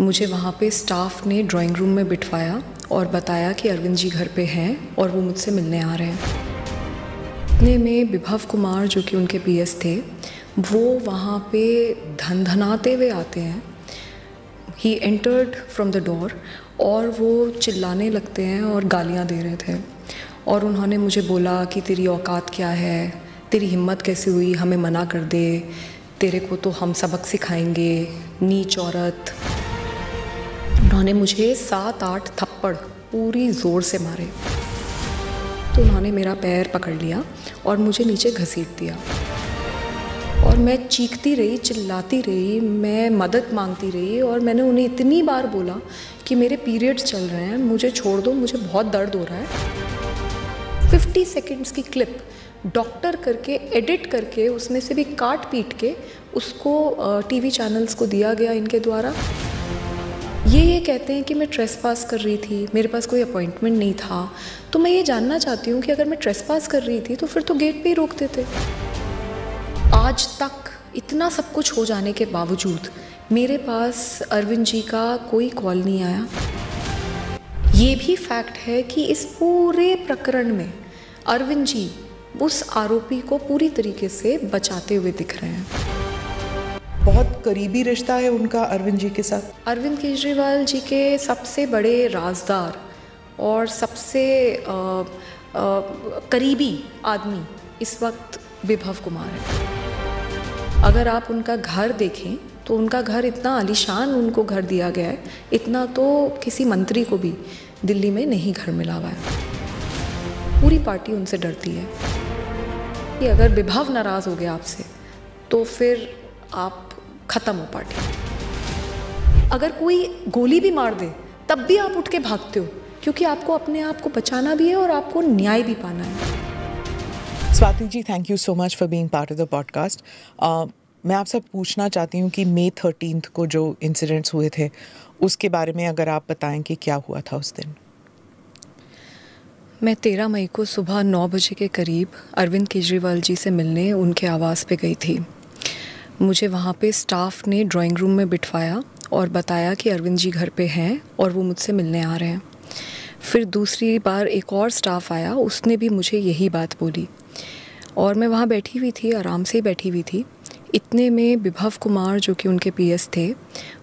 मुझे वहाँ पे स्टाफ ने ड्राइंग रूम में बिठवाया और बताया कि अरविंद जी घर पे हैं और वो मुझसे मिलने आ रहे हैं इतने में विभव कुमार जो कि उनके पी थे वो वहाँ पे धन धनाते हुए आते हैं ही एंटर्ड फ्रॉम द डोर और वो चिल्लाने लगते हैं और गालियाँ दे रहे थे और उन्होंने मुझे बोला कि तेरी औकात क्या है तेरी हिम्मत कैसे हुई हमें मना कर दे तेरे को तो हम सबक सिखाएंगे नीच औरत उन्होंने मुझे सात आठ थप्पड़ पूरी ज़ोर से मारे तो उन्होंने मेरा पैर पकड़ लिया और मुझे नीचे घसीट दिया और मैं चीखती रही चिल्लाती रही मैं मदद मांगती रही और मैंने उन्हें इतनी बार बोला कि मेरे पीरियड्स चल रहे हैं मुझे छोड़ दो मुझे बहुत दर्द हो रहा है 50 सेकंड्स की क्लिप डॉक्टर करके एडिट करके उसमें से भी काट पीट के उसको टीवी चैनल्स को दिया गया इनके द्वारा ये ये कहते हैं कि मैं ट्रेस पास कर रही थी मेरे पास कोई अपॉइंटमेंट नहीं था तो मैं ये जानना चाहती हूँ कि अगर मैं ट्रेस पास कर रही थी तो फिर तो गेट पे ही रोक देते आज तक इतना सब कुछ हो जाने के बावजूद मेरे पास अरविंद जी का कोई कॉल नहीं आया ये भी फैक्ट है कि इस पूरे प्रकरण में अरविंद जी उस आरोपी को पूरी तरीके से बचाते हुए दिख रहे हैं बहुत करीबी रिश्ता है उनका अरविंद जी के साथ अरविंद केजरीवाल जी के सबसे बड़े राजदार और सबसे आ, आ, करीबी आदमी इस वक्त विभव कुमार है अगर आप उनका घर देखें तो उनका घर इतना आलिशान उनको घर दिया गया है इतना तो किसी मंत्री को भी दिल्ली में नहीं घर मिला हुआ है पूरी पार्टी उनसे डरती है कि अगर विभव नाराज़ हो गया आपसे तो फिर आप खत्म हो पार्टी अगर कोई गोली भी मार दे तब भी आप उठ के भागते हो क्योंकि आपको अपने आप को बचाना भी है और आपको न्याय भी पाना है Swati ji thank you so much for being part of the podcast मैं आपसे पूछना चाहती हूँ कि मे थर्टीन को जो इंसिडेंट्स हुए थे उसके बारे में अगर आप बताएं कि क्या हुआ था उस दिन मैं तेरह मई को सुबह नौ बजे के करीब अरविंद केजरीवाल जी से मिलने उनके आवास पे गई थी मुझे वहाँ पे स्टाफ ने ड्राइंग रूम में बिठवाया और बताया कि अरविंद जी घर पे हैं और वो मुझसे मिलने आ रहे हैं फिर दूसरी बार एक और स्टाफ आया उसने भी मुझे यही बात बोली और मैं वहाँ बैठी हुई थी आराम से बैठी हुई थी इतने में विभव कुमार जो कि उनके पी थे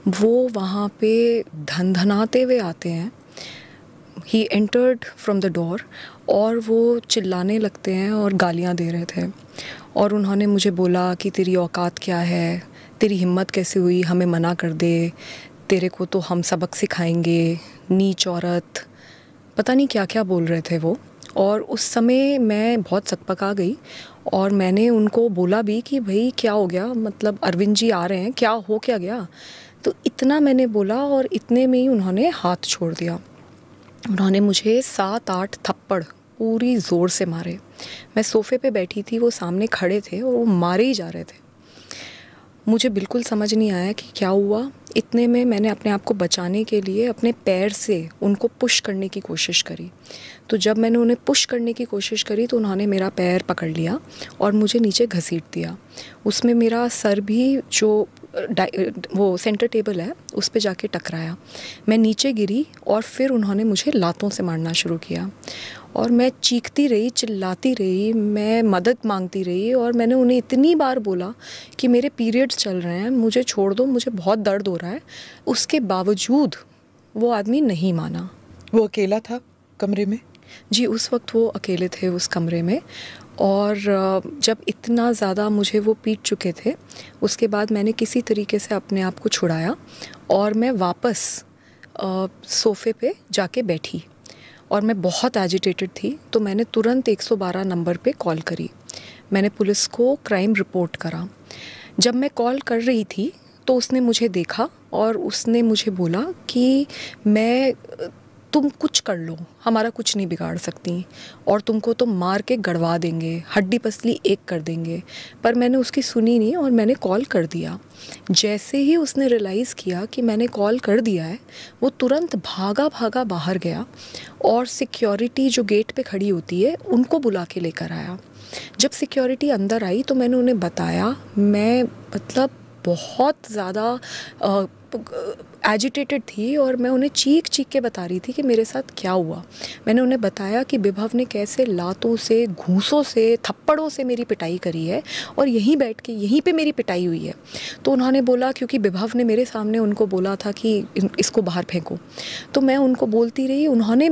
वो वहाँ पे धनधनाते हुए आते हैं ही एंटर्ड फ्रॉम द डोर और वो चिल्लाने लगते हैं और गालियाँ दे रहे थे और उन्होंने मुझे बोला कि तेरी औकात क्या है तेरी हिम्मत कैसे हुई हमें मना कर दे तेरे को तो हम सबक सिखाएंगे नीच औरत पता नहीं क्या क्या बोल रहे थे वो और उस समय मैं बहुत आ गई और मैंने उनको बोला भी कि भाई क्या हो गया मतलब अरविंद जी आ रहे हैं क्या हो क्या गया तो इतना मैंने बोला और इतने में ही उन्होंने हाथ छोड़ दिया उन्होंने मुझे सात आठ थप्पड़ पूरी ज़ोर से मारे मैं सोफ़े पे बैठी थी वो सामने खड़े थे और वो मारे ही जा रहे थे मुझे बिल्कुल समझ नहीं आया कि क्या हुआ इतने में मैंने अपने आप को बचाने के लिए अपने पैर से उनको पुश करने की कोशिश करी तो जब मैंने उन्हें पुश करने की कोशिश करी तो उन्होंने मेरा पैर पकड़ लिया और मुझे नीचे घसीट दिया उसमें मेरा सर भी जो वो सेंटर टेबल है उस पर जाके टकराया मैं नीचे गिरी और फिर उन्होंने मुझे लातों से मारना शुरू किया और मैं चीखती रही चिल्लाती रही मैं मदद मांगती रही और मैंने उन्हें इतनी बार बोला कि मेरे पीरियड्स चल रहे हैं मुझे छोड़ दो मुझे बहुत दर्द हो रहा है उसके बावजूद वो आदमी नहीं माना वो अकेला था कमरे में जी उस वक्त वो अकेले थे उस कमरे में और जब इतना ज़्यादा मुझे वो पीट चुके थे उसके बाद मैंने किसी तरीके से अपने आप को छुड़ाया और मैं वापस सोफ़े पे जाके बैठी और मैं बहुत एजिटेटेड थी तो मैंने तुरंत 112 नंबर पे कॉल करी मैंने पुलिस को क्राइम रिपोर्ट करा जब मैं कॉल कर रही थी तो उसने मुझे देखा और उसने मुझे बोला कि मैं तुम कुछ कर लो हमारा कुछ नहीं बिगाड़ सकती और तुमको तो मार के गड़वा देंगे हड्डी पसली एक कर देंगे पर मैंने उसकी सुनी नहीं और मैंने कॉल कर दिया जैसे ही उसने रियलाइज़ किया कि मैंने कॉल कर दिया है वो तुरंत भागा भागा बाहर गया और सिक्योरिटी जो गेट पे खड़ी होती है उनको बुला के लेकर आया जब सिक्योरिटी अंदर आई तो मैंने उन्हें बताया मैं मतलब बहुत ज़्यादा एजिटेटेड थी और मैं उन्हें चीख चीख के बता रही थी कि मेरे साथ क्या हुआ मैंने उन्हें बताया कि विभव ने कैसे लातों से घूसों से थप्पड़ों से मेरी पिटाई करी है और यहीं बैठ के यहीं पे मेरी पिटाई हुई है तो उन्होंने बोला क्योंकि विभव ने मेरे सामने उनको बोला था कि इसको बाहर फेंको तो मैं उनको बोलती रही उन्होंने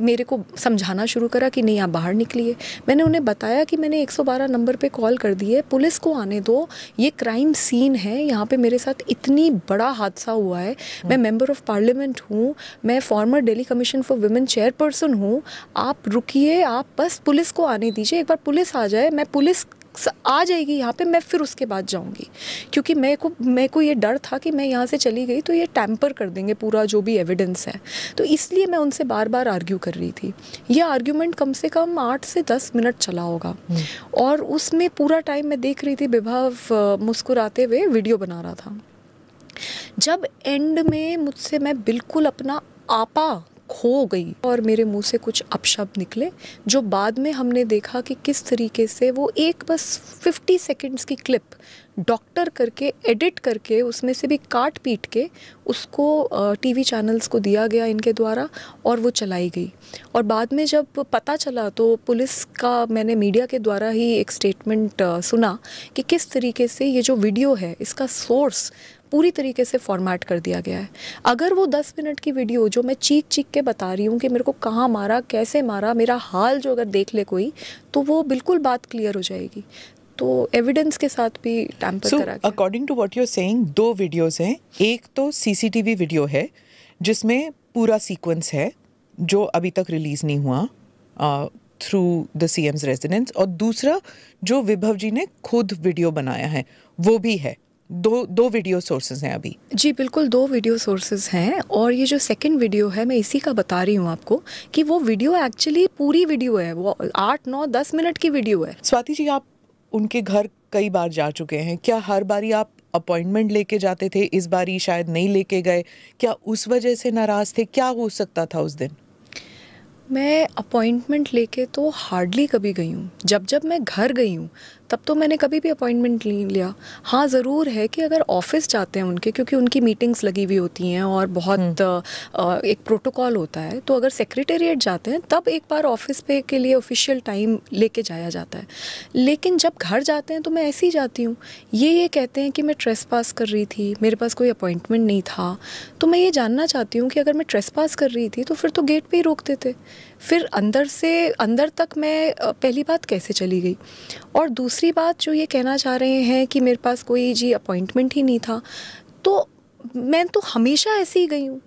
मेरे को समझाना शुरू करा कि नहीं आप बाहर निकलिए मैंने उन्हें बताया कि मैंने एक नंबर पर कॉल कर दी है पुलिस को आने दो ये क्राइम सीन है यहाँ पर मेरे साथ इतनी बड़ा हादसा हुआ है मैं मेंबर ऑफ पार्लियामेंट हूँ मैं former Delhi commission for women chairperson हूँ आप रुकिए आप बस पुलिस को आने दीजिए एक बार पुलिस आ जाए मैं पुलिस आ जाएगी यहाँ पे मैं फिर उसके बाद जाऊँगी क्योंकि मैं को मेरे को ये डर था कि मैं यहाँ से चली गई तो ये टैम्पर कर देंगे पूरा जो भी एविडेंस है तो इसलिए मैं उनसे बार बार आर्ग्यू कर रही थी ये आर्ग्यूमेंट कम से कम आठ से दस मिनट चला होगा हम्म। और उसमें पूरा टाइम मैं देख रही थी विभव मुस्कुराते हुए वीडियो बना रहा था जब एंड में मुझसे मैं बिल्कुल अपना आपा खो गई और मेरे मुंह से कुछ अपशब्द निकले जो बाद में हमने देखा कि किस तरीके से वो एक बस 50 सेकंड्स की क्लिप डॉक्टर करके एडिट करके उसमें से भी काट पीट के उसको टीवी चैनल्स को दिया गया इनके द्वारा और वो चलाई गई और बाद में जब पता चला तो पुलिस का मैंने मीडिया के द्वारा ही एक स्टेटमेंट सुना कि किस तरीके से ये जो वीडियो है इसका सोर्स पूरी तरीके से फॉर्मेट कर दिया गया है अगर वो दस मिनट की वीडियो जो मैं चीख चीख के बता रही हूँ कि मेरे को कहाँ मारा कैसे मारा मेरा हाल जो अगर देख ले कोई तो वो बिल्कुल बात क्लियर हो जाएगी तो एविडेंस के साथ भी टैंपर so, करा according to what you say saying दो वीडियोज हैं एक तो सीसीटीवी वीडियो है जिसमें पूरा सीक्वेंस है जो अभी तक रिलीज नहीं हुआ through the C M's residence और दूसरा जो विभव जी ने खुद वीडियो बनाया है वो भी है दो दो वीडियो सोर्सेज हैं अभी जी बिल्कुल दो वीडियो सोर्सेज हैं और ये जो सेकंड वीडियो है मैं इसी का बता रही हूँ आपको कि वो वीडियो एक्चुअली पूरी वीडियो है वो आठ नौ दस मिनट की वीडियो है स्वाति जी आप उनके घर कई बार जा चुके हैं क्या हर बारी आप अपॉइंटमेंट लेके जाते थे इस बारी शायद नहीं लेके गए क्या उस वजह से नाराज़ थे क्या हो सकता था उस दिन मैं अपॉइंटमेंट लेके तो हार्डली कभी गई हूँ जब जब मैं घर गई हूँ तब तो मैंने कभी भी अपॉइंटमेंट नहीं लिया हाँ ज़रूर है कि अगर ऑफिस जाते हैं उनके क्योंकि उनकी मीटिंग्स लगी हुई होती हैं और बहुत आ, हम्म। एक प्रोटोकॉल होता है तो अगर सेक्रेटेरिएट जाते हैं तब एक बार ऑफिस पे के लिए ऑफिशियल टाइम लेके जाया जाता है लेकिन जब घर जाते हैं तो मैं ऐसे ही जाती हूँ ये ये कहते हैं कि मैं ट्रेस पास कर रही थी मेरे पास कोई अपॉइंटमेंट नहीं था तो मैं ये जानना चाहती हूँ कि अगर मैं ट्रेस पास कर रही थी तो फिर तो गेट पर ही रोकते थे फिर अंदर से अंदर तक मैं पहली बात कैसे चली गई और दूसरी बात जो ये कहना चाह रहे हैं कि मेरे पास कोई जी अपॉइंटमेंट ही नहीं था तो मैं तो हमेशा ऐसे ही गई हूँ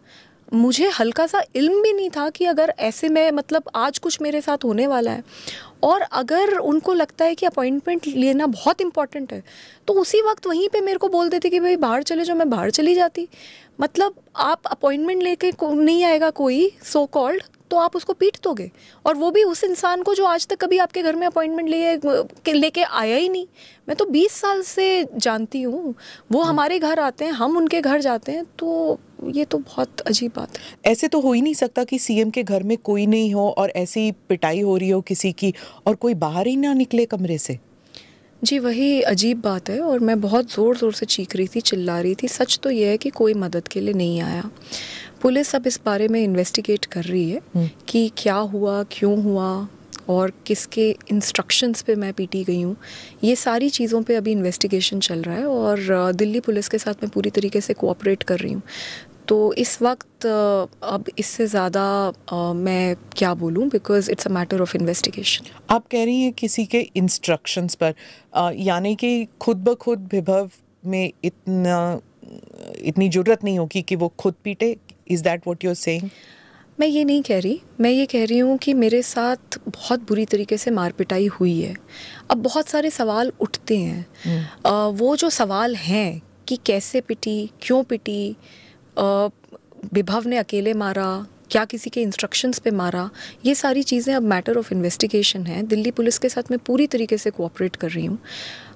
मुझे हल्का सा इल्म भी नहीं था कि अगर ऐसे में मतलब आज कुछ मेरे साथ होने वाला है और अगर उनको लगता है कि अपॉइंटमेंट लेना बहुत इंपॉर्टेंट है तो उसी वक्त वहीं पे मेरे को बोल देते कि भाई बाहर चले जाओ मैं बाहर चली जाती मतलब आप अपॉइंटमेंट लेके नहीं आएगा कोई सो so कॉल्ड तो आप उसको पीट दोगे और वो भी उस इंसान को जो आज तक कभी आपके घर में अपॉइंटमेंट लिए लेके आया ही नहीं मैं तो 20 साल से जानती हूँ वो हम्म। हमारे घर आते हैं हम उनके घर जाते हैं तो ये तो बहुत अजीब बात है ऐसे तो हो ही नहीं सकता कि सीएम के घर में कोई नहीं हो और ऐसी पिटाई हो रही हो किसी की और कोई बाहर ही ना निकले कमरे से जी वही अजीब बात है और मैं बहुत ज़ोर ज़ोर से चीख रही थी चिल्ला रही थी सच तो ये है कि कोई मदद के लिए नहीं आया पुलिस अब इस बारे में इन्वेस्टिगेट कर रही है हम्म। कि क्या हुआ क्यों हुआ और किसके इंस्ट्रक्शंस पे मैं पीटी गई हूँ ये सारी चीज़ों पे अभी इन्वेस्टिगेशन चल रहा है और दिल्ली पुलिस के साथ मैं पूरी तरीके से कोऑपरेट कर रही हूँ तो इस वक्त अब इससे ज़्यादा मैं क्या बोलूँ because it's a matter of investigation आप कह रही हैं किसी के इंस्ट्रक्शंस पर यानी कि खुद ब खुद विभव में इतना इतनी ज़रूरत नहीं होगी कि वो खुद पीटे is that what you're saying मैं ये नहीं कह रही मैं ये कह रही हूँ कि मेरे साथ बहुत बुरी तरीके से मार पिटाई हुई है अब बहुत सारे सवाल उठते हैं आ, hmm. वो जो सवाल हैं कि कैसे पिटी क्यों पिटी विभव ने अकेले मारा क्या किसी के इंस्ट्रक्शंस पे मारा ये सारी चीज़ें अब मैटर ऑफ इन्वेस्टिगेशन है दिल्ली पुलिस के साथ मैं पूरी तरीके से कोऑपरेट कर रही हूँ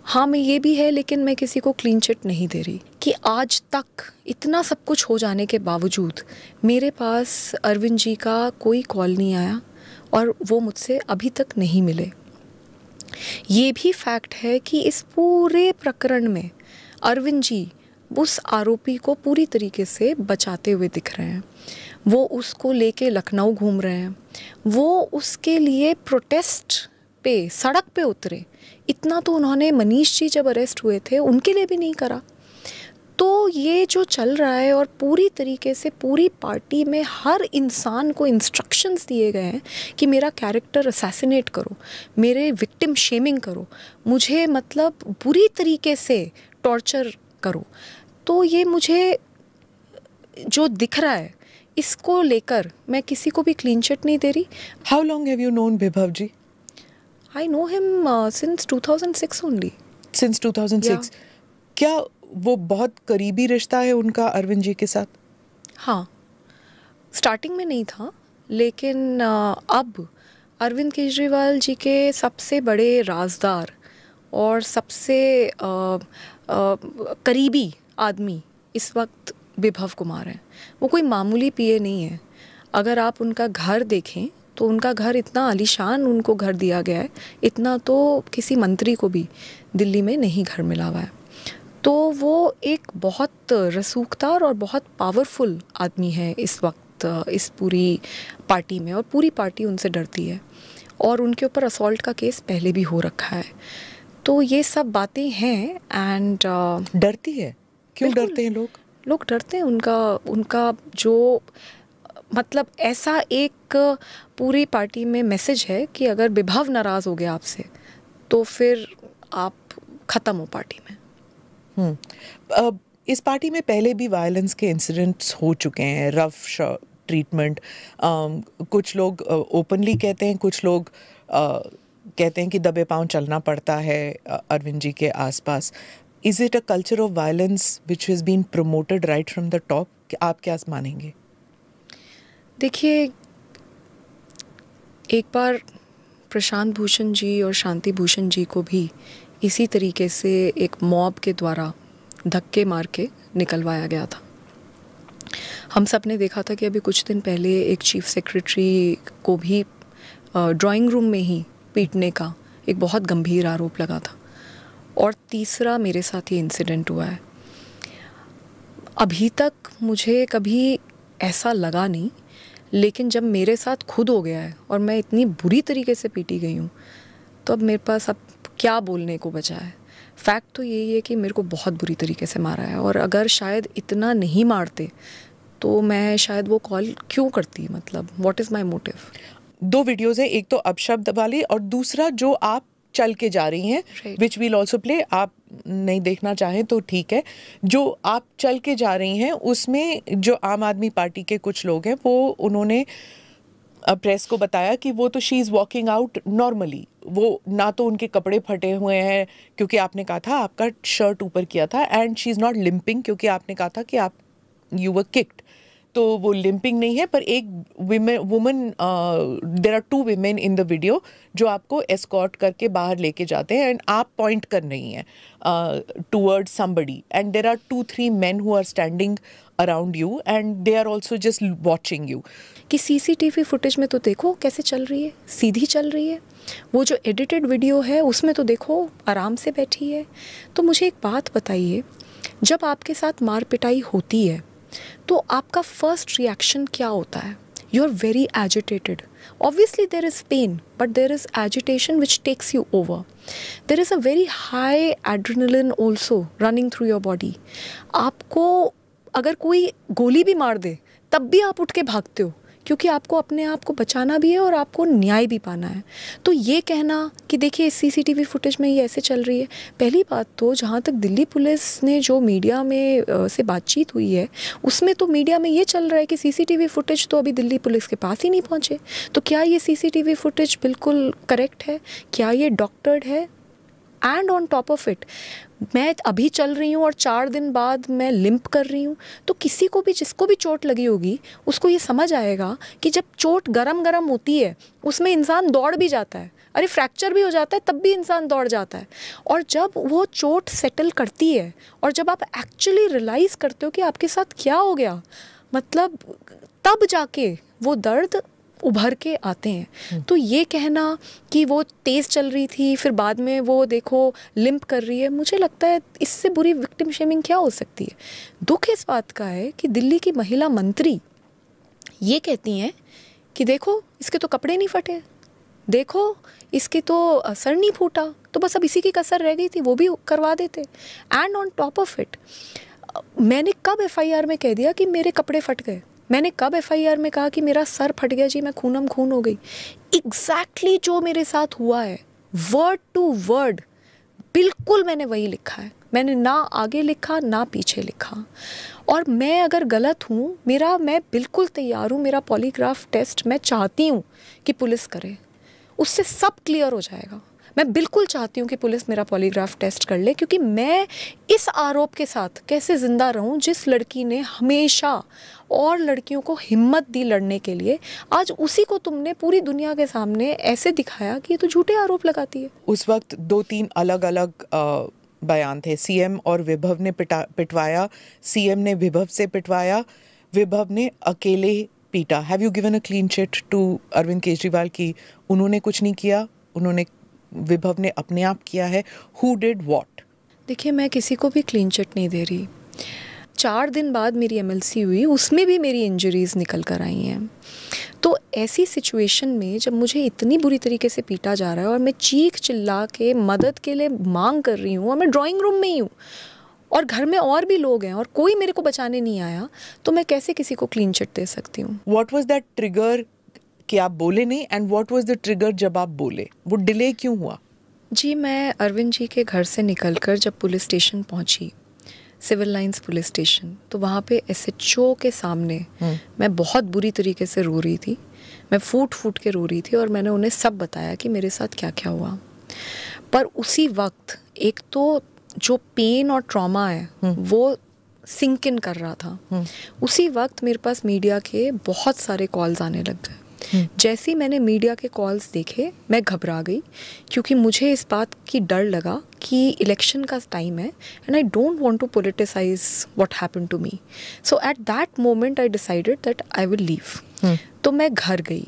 हाँ मैं ये भी है लेकिन मैं किसी को क्लीन चिट नहीं दे रही कि आज तक इतना सब कुछ हो जाने के बावजूद मेरे पास अरविंद जी का कोई कॉल नहीं आया और वो मुझसे अभी तक नहीं मिले ये भी फैक्ट है कि इस पूरे प्रकरण में अरविंद जी उस आरोपी को पूरी तरीके से बचाते हुए दिख रहे हैं वो उसको लेके लखनऊ घूम रहे हैं वो उसके लिए प्रोटेस्ट पे सड़क पे उतरे इतना तो उन्होंने मनीष जी जब अरेस्ट हुए थे उनके लिए भी नहीं करा तो ये जो चल रहा है और पूरी तरीके से पूरी पार्टी में हर इंसान को इंस्ट्रक्शंस दिए गए हैं कि मेरा कैरेक्टर असैसिनेट करो मेरे विक्टिम शेमिंग करो मुझे मतलब बुरी तरीके से टॉर्चर करो तो ये मुझे जो दिख रहा है इसको लेकर मैं किसी को भी क्लीन चिट नहीं दे रही how long have you known Vibhav ji I know him since 2006 only since 2006 क्या वो बहुत करीबी रिश्ता है उनका अरविंद जी के साथ हाँ स्टार्टिंग में नहीं था लेकिन uh, अब अरविंद केजरीवाल जी के सबसे बड़े राजदार और सबसे uh, uh, करीबी आदमी इस वक्त विभव कुमार हैं वो कोई मामूली पीए नहीं है अगर आप उनका घर देखें तो उनका घर इतना आलीशान उनको घर दिया गया है इतना तो किसी मंत्री को भी दिल्ली में नहीं घर मिला हुआ है तो वो एक बहुत रसूखदार और बहुत पावरफुल आदमी है इस वक्त इस पूरी पार्टी में और पूरी पार्टी उनसे डरती है और उनके ऊपर असॉल्ट का केस पहले भी हो रखा है तो ये सब बातें हैं एंड uh, डरती है क्यों डरते हैं लोग लोग डरते हैं उनका उनका जो मतलब ऐसा एक पूरी पार्टी में मैसेज है कि अगर विभव नाराज़ हो गया आपसे तो फिर आप ख़त्म हो पार्टी में हम्म। अब इस पार्टी में पहले भी वायलेंस के इंसिडेंट्स हो चुके हैं रफ ट्रीटमेंट कुछ लोग ओपनली कहते हैं कुछ लोग आ, कहते हैं कि दबे पाँव चलना पड़ता है अरविंद जी के आसपास is it a culture of violence which has been promoted right from the top आप क्या मानेंगे देखिए एक बार प्रशांत भूषण जी और शांति भूषण जी को भी इसी तरीके से एक मॉब के द्वारा धक्के मार के निकलवाया गया था हम सब ने देखा था कि अभी कुछ दिन पहले एक चीफ सेक्रेटरी को भी ड्राइंग रूम में ही पीटने का एक बहुत गंभीर आरोप लगा था और तीसरा मेरे साथ ये इंसिडेंट हुआ है अभी तक मुझे कभी ऐसा लगा नहीं लेकिन जब मेरे साथ खुद हो गया है और मैं इतनी बुरी तरीके से पीटी गई हूँ तो अब मेरे पास अब क्या बोलने को बचा है फैक्ट तो यही है कि मेरे को बहुत बुरी तरीके से मारा है और अगर शायद इतना नहीं मारते तो मैं शायद वो कॉल क्यों करती मतलब वॉट इज़ माई मोटिव दो वीडियोज़ हैं एक तो अपशब्द वाली और दूसरा जो आप चल के जा रही हैं विच वील ऑल्सो प्ले आप नहीं देखना चाहें तो ठीक है जो आप चल के जा रही हैं उसमें जो आम आदमी पार्टी के कुछ लोग हैं वो उन्होंने प्रेस को बताया कि वो तो she is walking out normally वो ना तो उनके कपड़े फटे हुए हैं क्योंकि आपने कहा था आपका शर्ट ऊपर किया था and she is not limping क्योंकि आपने कहा था कि आप यू वर किक्ड तो वो लिंपिंग नहीं है पर एक woman there are two women in the video जो आपको एस्कॉर्ट करके बाहर लेके जाते हैं एंड आप पॉइंट कर रही हैं toward somebody and there are two three man who are standing around you and they are also just watching you कि C C T V footage में तो देखो कैसे चल रही है सीधी चल रही है वो जो एडिटेड वीडियो है उसमें तो देखो आराम से बैठी है तो मुझे एक बात बताइए जब आपके साथ मार पिटाई होती है तो आपका फर्स्ट रिएक्शन क्या होता है you are very agitated obviously there is pain but there is agitation which takes you over there is a very high adrenaline also running through your body आपको अगर कोई गोली भी मार दे तब भी आप उठ के भागते हो क्योंकि आपको अपने आप को बचाना भी है और आपको न्याय भी पाना है तो ये कहना कि देखिए C C T V footage में ये ऐसे चल रही है पहली बात तो जहाँ तक दिल्ली पुलिस ने जो मीडिया में से बातचीत हुई है उसमें तो मीडिया में ये चल रहा है कि C C T V footage तो अभी दिल्ली पुलिस के पास ही नहीं पहुँचे तो क्या ये C C T V footage बिल्कुल करेक्ट है क्या ये डॉक्टर्ड है and on top of it मैं अभी चल रही हूँ और चार दिन बाद मैं लिंप कर रही हूँ तो किसी को भी जिसको भी चोट लगी होगी उसको ये समझ आएगा कि जब चोट गरम गरम होती है उसमें इंसान दौड़ भी जाता है अरे फ्रैक्चर भी हो जाता है तब भी इंसान दौड़ जाता है और जब वो चोट सेटल करती है और जब आप एक्चुअली रियलाइज़ करते हो कि आपके साथ क्या हो गया मतलब तब जाके वो दर्द उभर के आते हैं हम्म। तो ये कहना कि वो तेज़ चल रही थी फिर बाद में वो देखो लिंप कर रही है मुझे लगता है इससे बुरी विक्टिम शेमिंग क्या हो सकती है दुख इस बात का है कि दिल्ली की महिला मंत्री ये कहती हैं कि देखो इसके तो कपड़े नहीं फटे देखो इसके तो असर नहीं फूटा तो बस अब इसी की कसर रह गई थी वो भी करवा देते and on top of it मैंने कब एफआईआर में कह दिया कि मेरे कपड़े फट गए मैंने कब एफ में कहा कि मेरा सर फट गया जी मैं खूनम खून हो गई एग्जैक्टली exactly जो मेरे साथ हुआ है वर्ड टू वर्ड बिल्कुल मैंने वही लिखा है मैंने ना आगे लिखा ना पीछे लिखा और मैं अगर गलत हूँ मेरा मैं बिल्कुल तैयार हूँ मेरा पॉलीग्राफ टेस्ट मैं चाहती हूँ कि पुलिस करे उससे सब क्लियर हो जाएगा मैं बिल्कुल चाहती हूँ कि पुलिस मेरा पॉलीग्राफ टेस्ट कर ले क्योंकि मैं इस आरोप के साथ कैसे ज़िंदा रहूँ जिस लड़की ने हमेशा और लड़कियों को हिम्मत दी लड़ने के लिए आज उसी को तुमने पूरी दुनिया के सामने ऐसे दिखाया कि ये तो झूठे आरोप लगाती है उस वक्त दो तीन अलग अलग बयान थे सीएम और विभव ने पिटा पिटवाया सीएम ने विभव से पिटवाया विभव ने अकेले पीटा have you given a clean chit to Arvind Kejriwal की उन्होंने कुछ नहीं किया उन्होंने विभव ने अपने आप किया है हु डिड वॉट देखिए मैं किसी को भी क्लीन चिट नहीं दे रही चार दिन बाद मेरी एम हुई उसमें भी मेरी इंजरीज़ निकल कर आई हैं तो ऐसी सिचुएशन में जब मुझे इतनी बुरी तरीके से पीटा जा रहा है और मैं चीख चिल्ला के मदद के लिए मांग कर रही हूँ और मैं ड्राइंग रूम में ही हूँ और घर में और भी लोग हैं और कोई मेरे को बचाने नहीं आया तो मैं कैसे किसी को क्लीन चिट दे सकती हूँ वॉट वॉज दैट ट्रिगर कि आप बोले नहीं and what was the trigger जब आप बोले वो डिले क्यों हुआ जी मैं अरविंद जी के घर से निकलकर जब पुलिस स्टेशन पहुंची सिविल लाइंस पुलिस स्टेशन तो वहाँ पे एस एच ओ के सामने हम्म। मैं बहुत बुरी तरीके से रो रही थी मैं फूट फूट के रो रही थी और मैंने उन्हें सब बताया कि मेरे साथ क्या क्या हुआ पर उसी वक्त एक तो जो पेन और ट्रॉमा है हम्म। वो सिंक इन कर रहा था हम्म। उसी वक्त मेरे पास मीडिया के बहुत सारे कॉल्स आने लग गए हम्म। जैसे ही मैंने मीडिया के कॉल्स देखे मैं घबरा गई क्योंकि मुझे इस बात की डर लगा कि इलेक्शन का टाइम है and I don't want to politicise what happen to me so at that moment I decided that I will leave तो मैं घर गई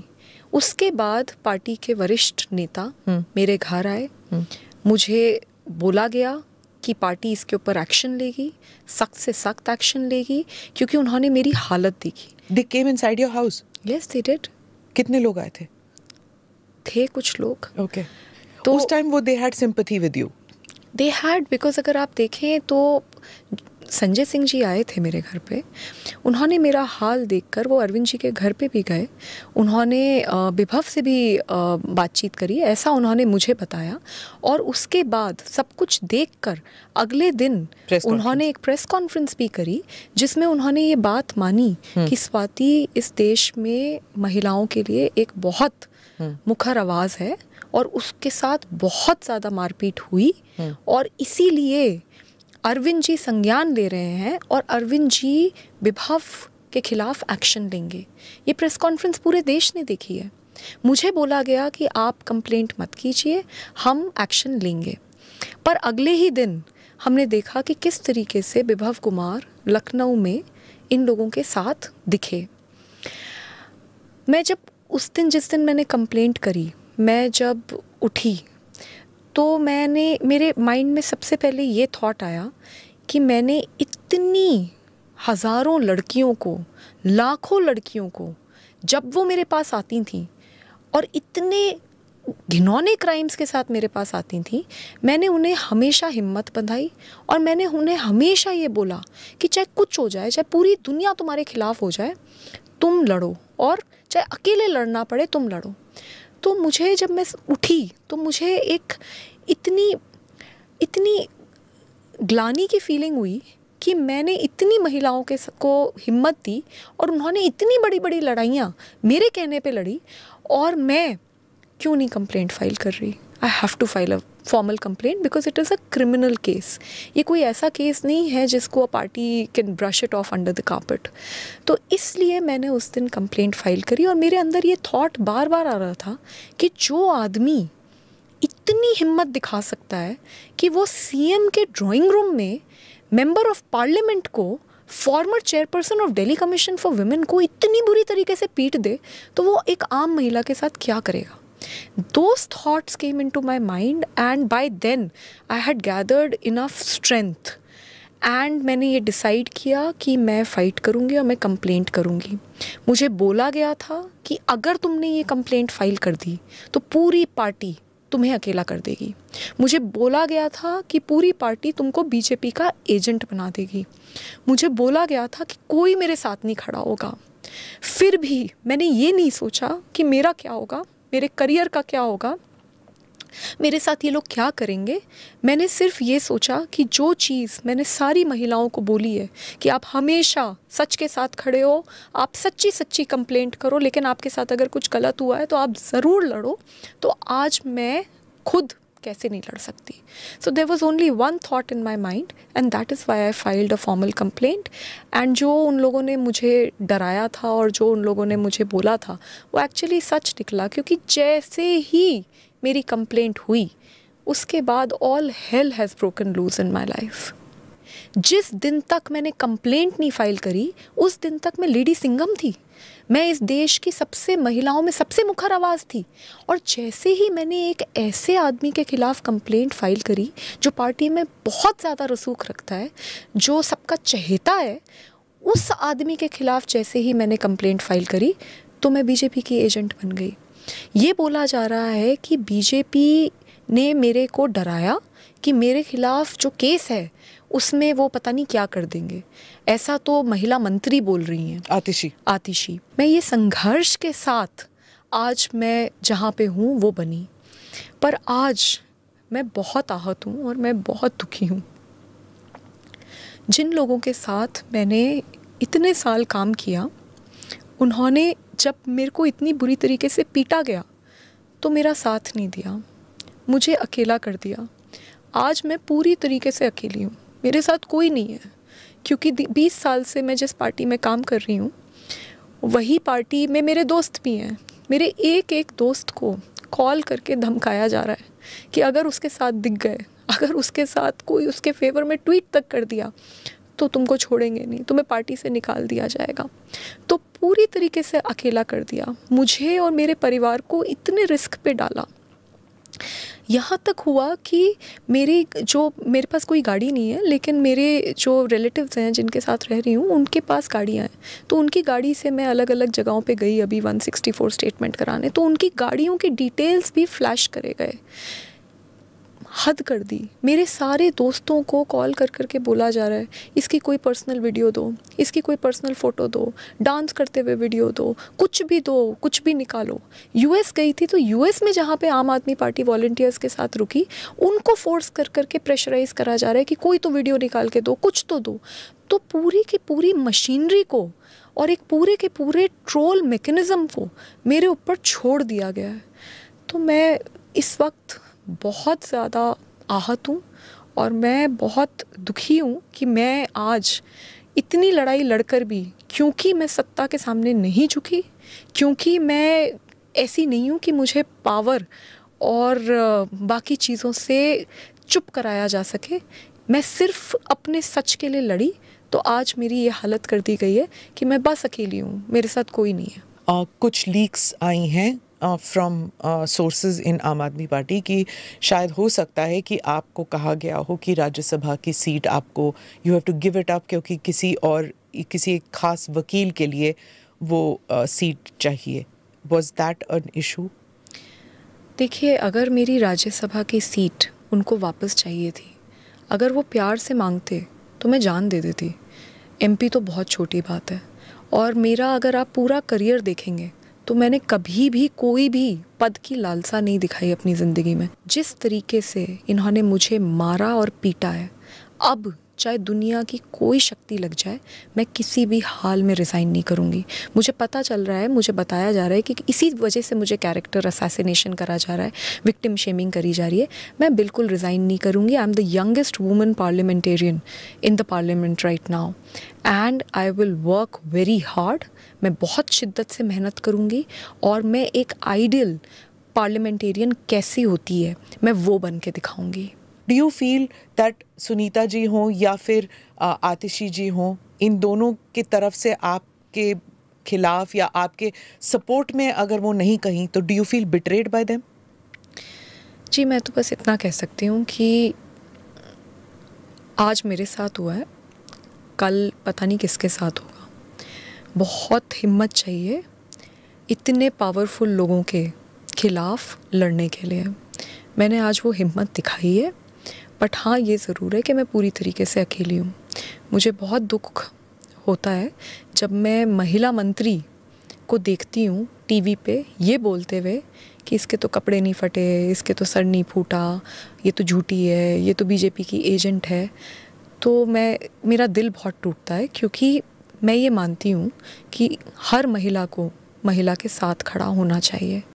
उसके बाद पार्टी के वरिष्ठ नेता हम्म। मेरे घर आए हम्म। मुझे बोला गया कि पार्टी इसके ऊपर एक्शन लेगी सख्त से सख्त एक्शन लेगी क्योंकि उन्होंने मेरी हालत देखी they came inside your house yes they did कितने लोग आए थे थे कुछ लोग ओके तो उस टाइम वो they had sympathy with you they had because अगर आप देखें तो संजय सिंह जी आए थे मेरे घर पे उन्होंने मेरा हाल देखकर वो अरविंद जी के घर पे भी गए उन्होंने विभव से भी बातचीत करी ऐसा उन्होंने मुझे बताया और उसके बाद सब कुछ देखकर अगले दिन उन्होंने एक प्रेस कॉन्फ्रेंस भी करी जिसमें उन्होंने ये बात मानी हम्म। कि स्वाति इस देश में महिलाओं के लिए एक बहुत हम्म। मुखर आवाज़ है और उसके साथ बहुत ज़्यादा मारपीट हुई हम्म। और इसीलिए अरविंद जी संज्ञान ले रहे हैं और अरविंद जी विभव के खिलाफ एक्शन लेंगे ये प्रेस कॉन्फ्रेंस पूरे देश ने देखी है मुझे बोला गया कि आप कंप्लेंट मत कीजिए हम एक्शन लेंगे पर अगले ही दिन हमने देखा कि किस तरीके से विभव कुमार लखनऊ में इन लोगों के साथ दिखे मैं जब उस दिन जिस दिन मैंने कंप्लेंट करी मैं जब उठी तो मैंने मेरे माइंड में सबसे पहले ये थॉट आया कि मैंने इतनी हज़ारों लड़कियों को लाखों लड़कियों को जब वो मेरे पास आती थी और इतने घिनौने क्राइम्स के साथ मेरे पास आती थी मैंने उन्हें हमेशा हिम्मत बंधाई और मैंने उन्हें हमेशा ये बोला कि चाहे कुछ हो जाए चाहे पूरी दुनिया तुम्हारे खिलाफ़ हो जाए तुम लड़ो और चाहे अकेले लड़ना पड़े तुम लड़ो तो मुझे जब मैं उठी तो मुझे एक इतनी इतनी ग्लानी की फीलिंग हुई कि मैंने इतनी महिलाओं के को हिम्मत दी और उन्होंने इतनी बड़ी बड़ी लड़ाइयाँ मेरे कहने पे लड़ी और मैं क्यों नहीं कंप्लेंट फाइल कर रही I have to file a formal complaint because it is a criminal case ये कोई ऐसा केस नहीं है जिसको a party can brush it off under the carpet तो इसलिए मैंने उस दिन कंप्लेंट फाइल करी और मेरे अंदर ये थॉट बार बार आ रहा था कि जो आदमी इतनी हिम्मत दिखा सकता है कि वो सीएम के ड्राइंग रूम में मेंबर ऑफ पार्लियामेंट को former chairperson of Delhi commission for women को इतनी बुरी तरीके से पीट दे तो वो एक आम महिला के साथ क्या करेगा those thoughts came in to my mind and by then I had gathered enough strength and मैंने ये डिसाइड किया कि मैं फ़ाइट करूँगी और मैं कंप्लेंट करूँगी मुझे बोला गया था कि अगर तुमने ये कंप्लेंट फाइल कर दी तो पूरी पार्टी तुम्हें अकेला कर देगी मुझे बोला गया था कि पूरी पार्टी तुमको बीजेपी का एजेंट बना देगी मुझे बोला गया था कि कोई मेरे साथ नहीं खड़ा होगा फिर भी मैंने ये नहीं सोचा कि मेरा क्या होगा मेरे करियर का क्या होगा मेरे साथ ये लोग क्या करेंगे मैंने सिर्फ ये सोचा कि जो चीज़ मैंने सारी महिलाओं को बोली है कि आप हमेशा सच के साथ खड़े हो आप सच्ची सच्ची कंप्लेंट करो लेकिन आपके साथ अगर कुछ गलत हुआ है तो आप ज़रूर लड़ो तो आज मैं खुद कैसे नहीं लड़ सकती so there was only one thought in my mind and that is why I filed a formal complaint and जो उन लोगों ने मुझे डराया था और जो उन लोगों ने मुझे बोला था वो एक्चुअली सच निकला क्योंकि जैसे ही मेरी कंप्लेंट हुई उसके बाद all hell has broken loose in my life जिस दिन तक मैंने कंप्लेंट नहीं फाइल करी उस दिन तक मैं लेडी सिंगम थी मैं इस देश की सबसे महिलाओं में सबसे मुखर आवाज़ थी और जैसे ही मैंने एक ऐसे आदमी के खिलाफ कंप्लेंट फाइल करी जो पार्टी में बहुत ज़्यादा रसूख रखता है जो सबका चहेता है उस आदमी के खिलाफ जैसे ही मैंने कंप्लेंट फाइल करी तो मैं बीजेपी की एजेंट बन गई ये बोला जा रहा है कि बीजेपी ने मेरे को डराया कि मेरे खिलाफ जो केस है उसमें वो पता नहीं क्या कर देंगे ऐसा तो महिला मंत्री बोल रही हैं आतिशी आतिशी मैं ये संघर्ष के साथ आज मैं जहाँ पे हूँ वो बनी पर आज मैं बहुत आहत हूँ और मैं बहुत दुखी हूँ जिन लोगों के साथ मैंने इतने साल काम किया उन्होंने जब मेरे को इतनी बुरी तरीके से पीटा गया तो मेरा साथ नहीं दिया मुझे अकेला कर दिया आज मैं पूरी तरीके से अकेली हूँ मेरे साथ कोई नहीं है क्योंकि 20 साल से मैं जिस पार्टी में काम कर रही हूँ वही पार्टी में मेरे दोस्त भी हैं मेरे एक एक दोस्त को कॉल करके धमकाया जा रहा है कि अगर उसके साथ दिख गए अगर उसके साथ कोई उसके फेवर में ट्वीट तक कर दिया तो तुमको छोड़ेंगे नहीं तुम्हें पार्टी से निकाल दिया जाएगा तो पूरी तरीके से अकेला कर दिया मुझे और मेरे परिवार को इतने रिस्क पे डाला यहाँ तक हुआ कि मेरी जो मेरे पास कोई गाड़ी नहीं है लेकिन मेरे जो रिलेटिव्स हैं जिनके साथ रह रही हूँ उनके पास गाड़ियाँ हैं तो उनकी गाड़ी से मैं अलग अलग जगहों पे गई अभी 164 स्टेटमेंट कराने तो उनकी गाड़ियों की डिटेल्स भी फ्लैश करे गए हद कर दी मेरे सारे दोस्तों को कॉल कर कर के बोला जा रहा है इसकी कोई पर्सनल वीडियो दो इसकी कोई पर्सनल फ़ोटो दो डांस करते हुए वीडियो दो कुछ भी दो कुछ भी निकालो यूएस गई थी तो यूएस में जहाँ पे आम आदमी पार्टी वॉल्टियर्स के साथ रुकी उनको फोर्स कर कर के प्रेशराइज करा जा रहा है कि कोई तो वीडियो निकाल के दो कुछ तो दो तो पूरी की पूरी मशीनरी को और एक पूरे के पूरे ट्रोल मेकनिज़म को मेरे ऊपर छोड़ दिया गया है तो मैं इस वक्त बहुत ज़्यादा आहत हूँ और मैं बहुत दुखी हूँ कि मैं आज इतनी लड़ाई लड़कर भी क्योंकि मैं सत्ता के सामने नहीं झुकी क्योंकि मैं ऐसी नहीं हूँ कि मुझे पावर और बाकी चीज़ों से चुप कराया जा सके मैं सिर्फ अपने सच के लिए लड़ी तो आज मेरी ये हालत कर दी गई है कि मैं बस अकेली हूँ मेरे साथ कोई नहीं है आ, कुछ लीक्स आई हैं फ्रॉम सोर्सेज इन आम आदमी पार्टी कि शायद हो सकता है कि आपको कहा गया हो कि राज्यसभा की सीट आपको you have to give it up क्योंकि किसी और किसी एक खास वकील के लिए वो uh, सीट चाहिए वॉज दैट अन इशू देखिए अगर मेरी राज्यसभा की सीट उनको वापस चाहिए थी अगर वो प्यार से मांगते तो मैं जान दे देती एमपी तो बहुत छोटी बात है और मेरा अगर आप पूरा करियर देखेंगे तो मैंने कभी भी कोई भी पद की लालसा नहीं दिखाई अपनी ज़िंदगी में जिस तरीके से इन्होंने मुझे मारा और पीटा है अब चाहे दुनिया की कोई शक्ति लग जाए मैं किसी भी हाल में रिज़ाइन नहीं करूँगी मुझे पता चल रहा है मुझे बताया जा रहा है कि इसी वजह से मुझे कैरेक्टर असासिनेशन करा जा रहा है विक्टिम शेमिंग करी जा रही है मैं बिल्कुल रिज़ाइन नहीं करूँगी I am the youngest woman parliamentarian in the parliament right now and I will work very hard मैं बहुत शिद्दत से मेहनत करूँगी और मैं एक आइडियल पार्लियामेंटेरियन कैसी होती है मैं वो बन के दिखाऊँगी do you feel that Sunita ji हों या फिर आतिशी जी हों इन दोनों की तरफ से आपके खिलाफ या आपके सपोर्ट में अगर वो नहीं कहीं तो do you feel betrayed by them जी मैं तो बस इतना कह सकती हूँ कि आज मेरे साथ हुआ है कल पता नहीं किसके साथ होगा बहुत हिम्मत चाहिए इतने पावरफुल लोगों के खिलाफ लड़ने के लिए मैंने आज वो हिम्मत दिखाई है बट हाँ ये ज़रूर है कि मैं पूरी तरीके से अकेली हूँ मुझे बहुत दुख होता है जब मैं महिला मंत्री को देखती हूँ टीवी पे ये बोलते हुए कि इसके तो कपड़े नहीं फटे इसके तो सर नहीं फूटा ये तो झूठी है ये तो बीजेपी की एजेंट है तो मैं मेरा दिल बहुत टूटता है क्योंकि मैं ये मानती हूँ कि हर महिला को महिला के साथ खड़ा होना चाहिए